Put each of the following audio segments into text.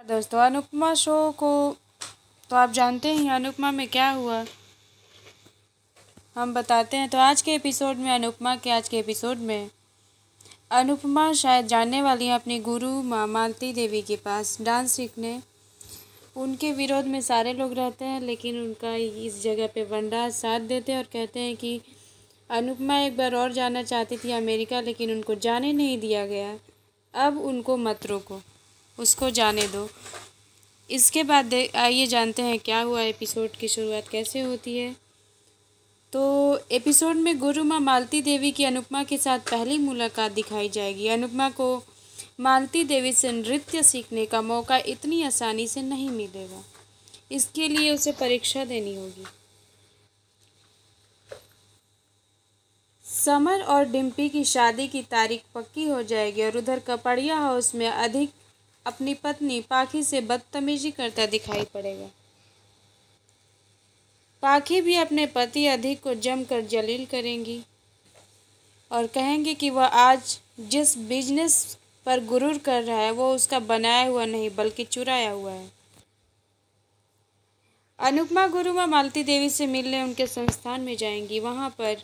हाँ दोस्तों अनुपमा शो को तो आप जानते हैं अनुपमा में क्या हुआ हम बताते हैं तो आज के एपिसोड में अनुपमा के आज के एपिसोड में अनुपमा शायद जानने वाली है अपनी गुरु माँ मालती देवी के पास डांस सीखने उनके विरोध में सारे लोग रहते हैं लेकिन उनका इस जगह पे वंडा साथ देते हैं और कहते हैं कि अनुपमा एक बार और जाना चाहती थी अमेरिका लेकिन उनको जाने नहीं दिया गया अब उनको मत रोको उसको जाने दो इसके बाद आइए जानते हैं क्या हुआ एपिसोड की शुरुआत कैसे होती है तो एपिसोड में गुरु माँ मालती देवी की अनुपमा के साथ पहली मुलाकात दिखाई जाएगी अनुपमा को मालती देवी से नृत्य सीखने का मौका इतनी आसानी से नहीं मिलेगा इसके लिए उसे परीक्षा देनी होगी समर और डिम्पी की शादी की तारीख पक्की हो जाएगी और उधर कपड़िया हाउस में अधिक अपनी पत्नी पाखी से बदतमीजी करता दिखाई पड़ेगा पाखी भी अपने पति अधिक को जमकर जलील करेंगी और कहेंगे कि वह आज जिस बिजनेस पर गुरूर कर रहा है वो उसका बनाया हुआ नहीं बल्कि चुराया हुआ है अनुपमा गुरुमा मालती देवी से मिलने उनके संस्थान में जाएंगी वहाँ पर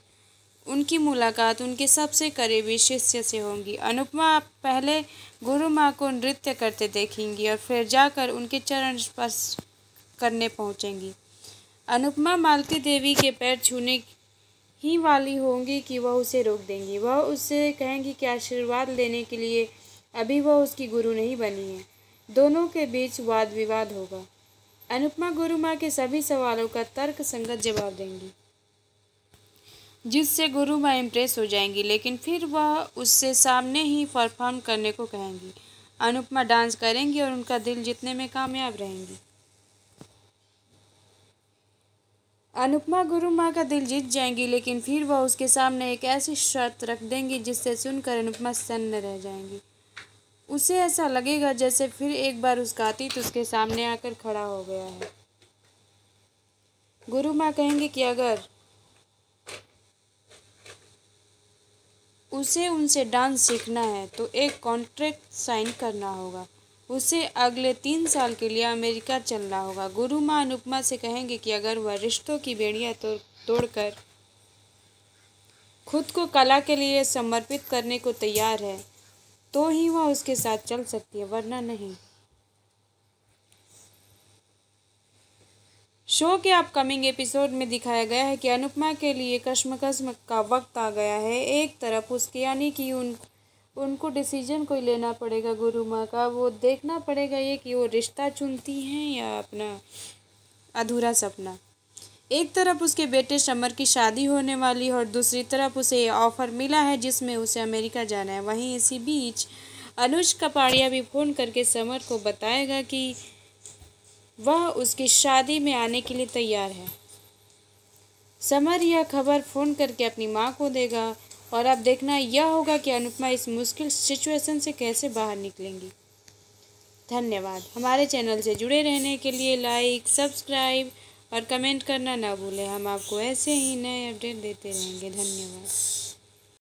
उनकी मुलाकात उनके सबसे करीबी शिष्य से होंगी अनुपमा पहले गुरु माँ को नृत्य करते देखेंगी और फिर जाकर उनके चरण स्पर्श करने पहुँचेंगी अनुपमा मालती देवी के पैर छूने ही वाली होंगी कि वह उसे रोक देंगी वह उससे कहेंगी कि आशीर्वाद लेने के लिए अभी वह उसकी गुरु नहीं बनी है दोनों के बीच वाद विवाद होगा अनुपमा गुरु माँ के सभी सवालों का तर्क संगत जवाब देंगी जिससे गुरु माँ इम्प्रेस हो जाएंगी लेकिन फिर वह उससे सामने ही परफॉर्म करने को कहेंगी अनुपमा डांस करेंगी और उनका दिल जीतने में कामयाब रहेंगी अनुपमा गुरु माँ का दिल जीत जाएंगी लेकिन फिर वह उसके सामने एक ऐसी शर्त रख देंगी जिससे सुनकर अनुपमा सन्न रह जाएंगी उसे ऐसा लगेगा जैसे फिर एक बार उसका अतीत उसके सामने आकर खड़ा हो गया है गुरु माँ कहेंगे कि अगर उसे उनसे डांस सीखना है तो एक कॉन्ट्रैक्ट साइन करना होगा उसे अगले तीन साल के लिए अमेरिका चलना होगा गुरु माँ अनुपमा से कहेंगे कि अगर वह रिश्तों की बेड़ियाँ तो तोड़कर खुद को कला के लिए समर्पित करने को तैयार है तो ही वह उसके साथ चल सकती है वरना नहीं शो के अपकमिंग एपिसोड में दिखाया गया है कि अनुपमा के लिए कश्मकश का वक्त आ गया है एक तरफ उसके यानी कि उन उनको डिसीजन कोई लेना पड़ेगा गुरु माँ का वो देखना पड़ेगा ये कि वो रिश्ता चुनती हैं या अपना अधूरा सपना एक तरफ उसके बेटे समर की शादी होने वाली है और दूसरी तरफ उसे ऑफ़र मिला है जिसमें उसे अमेरिका जाना है वहीं इसी बीच अनुज कपाड़िया भी फ़ोन करके समर को बताएगा कि वह उसकी शादी में आने के लिए तैयार है समर यह खबर फ़ोन करके अपनी माँ को देगा और अब देखना यह होगा कि अनुपमा इस मुश्किल सिचुएशन से कैसे बाहर निकलेंगी धन्यवाद हमारे चैनल से जुड़े रहने के लिए लाइक सब्सक्राइब और कमेंट करना ना भूलें हम आपको ऐसे ही नए अपडेट देते रहेंगे धन्यवाद